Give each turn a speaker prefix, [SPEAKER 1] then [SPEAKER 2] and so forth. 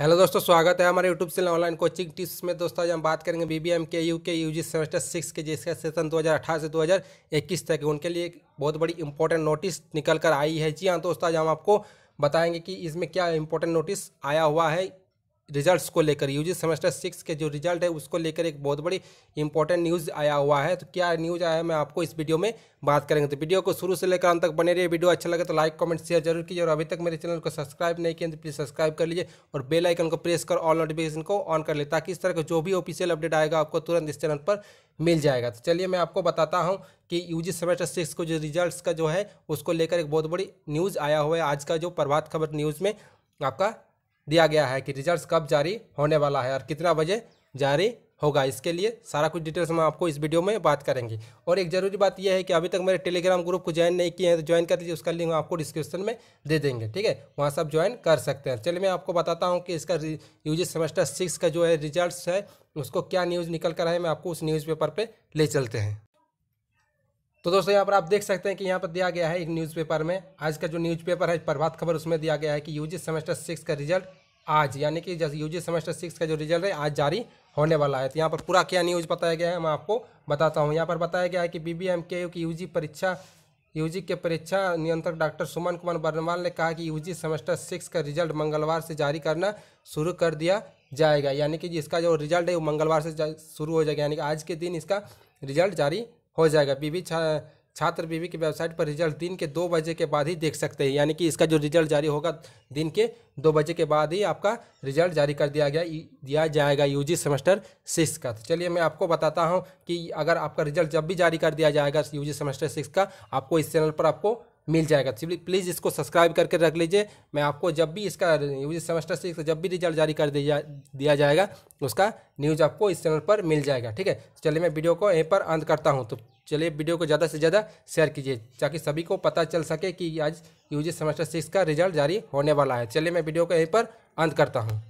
[SPEAKER 1] hello दोस्तों स्वागत है हमारे YouTube channel online coaching tips में दोस्तों आज हम बात करेंगे B B M K U के यू जी सेमेस्टर सिक्स के जिसका सेशन 2018 से 2021 तक उनके लिए एक बहुत बड़ी इंपॉर्टेंट नोटिस निकल कर आई है जी हाँ दोस्तों आज हम आपको बताएंगे कि इसमें क्या इंपॉर्टेंट नोटिस आया हुआ है रिजल्ट्स को लेकर यूजी सेमेस्टर सिक्स के जो रिजल्ट है उसको लेकर एक बहुत बड़ी इंपॉर्टेंट न्यूज़ आया हुआ है तो क्या न्यूज़ आया है मैं आपको इस वीडियो में बात करेंगे तो वीडियो को शुरू से लेकर अंत तक बने रहिए वीडियो अच्छा लगे तो लाइक कमेंट शेयर जरूर कीजिए और अभी तक मेरे चैनल को सब्सक्राइब नहीं किया तो प्लीज़ सब्सक्राइब कर लीजिए और बेल आइकन को प्रेस कर ऑल नोटिफिकेशन को ऑन कर लीजिए ताकि इस तरह का जो भी ऑफिशियल अपडेट आएगा आपको तुरंत इस चैनल पर मिल जाएगा तो चलिए मैं आपको बताता हूँ कि जी सेमेस्टर सिक्स को जो रिजल्ट का जो है उसको लेकर एक बहुत बड़ी न्यूज़ आया हुआ है आज का जो प्रभात खबर न्यूज़ में आपका दिया गया है कि रिजल्ट कब जारी होने वाला है और कितना बजे जारी होगा इसके लिए सारा कुछ डिटेल्स हम आपको इस वीडियो में बात करेंगे और एक ज़रूरी बात यह है कि अभी तक मेरे टेलीग्राम ग्रुप को ज्वाइन नहीं किए हैं तो ज्वाइन कर लीजिए उसका लिंक आपको डिस्क्रिप्शन में दे देंगे ठीक है वहाँ से आप ज्वाइन कर सकते हैं चलिए मैं आपको बताता हूँ कि इसका यूजी सेमेस्टर सिक्स का जो है रिजल्ट है उसको क्या न्यूज़ निकल कर है मैं आपको उस न्यूज़पेपर पर ले चलते हैं तो दोस्तों यहाँ पर आप देख सकते हैं कि यहाँ पर दिया गया है एक न्यूज़पेपर में आज का जो न्यूज़पेपर है प्रभात खबर उसमें दिया गया है कि यूजी सेमेस्टर सिक्स का रिजल्ट आज यानी कि जैसे यूजी सेमेस्टर सिक्स का जो रिजल्ट है आज जारी होने वाला है तो यहाँ पर पूरा क्या न्यूज़ बताया गया है मैं आपको बताता हूँ यहाँ पर बताया गया है कि बी बी की यू परीक्षा यू के परीक्षा नियंत्रक डॉक्टर सुमन कुमार बर्नवाल ने कहा कि यू सेमेस्टर सिक्स का रिजल्ट मंगलवार से जारी करना शुरू कर दिया जाएगा यानी कि इसका जो रिजल्ट है वो मंगलवार से शुरू हो जाएगा यानी कि आज के दिन इसका रिजल्ट जारी हो जाएगा बीवी छा छात्र बीवी की वेबसाइट पर रिजल्ट दिन के दो बजे के बाद ही देख सकते हैं यानी कि इसका जो रिजल्ट जारी होगा दिन के दो बजे के बाद ही आपका रिजल्ट जारी कर दिया गया दिया जाएगा यूजी सेमेस्टर सिक्स का तो चलिए मैं आपको बताता हूं कि अगर आपका रिजल्ट जब भी जारी कर दिया जाएगा यूजी सेमेस्टर सिक्स का आपको इस चैनल पर आपको मिल जाएगा प्लीज़ तो इसको सब्सक्राइब करके रख लीजिए मैं आपको जब भी इसका इस सेमेस्टर सिक्स जब भी रिजल्ट जारी कर दिया जाएगा उसका न्यूज़ आपको इस चैनल पर मिल जाएगा ठीक है तो चलिए मैं वीडियो को यहीं पर अंत करता हूँ तो चलिए वीडियो को ज़्यादा से ज़्यादा शेयर कीजिए ताकि सभी को पता चल सके कि आज यूजी सेमेस्टर सिक्स का रिजल्ट जारी होने वाला है चलिए मैं वीडियो को यहीं पर अंत करता हूँ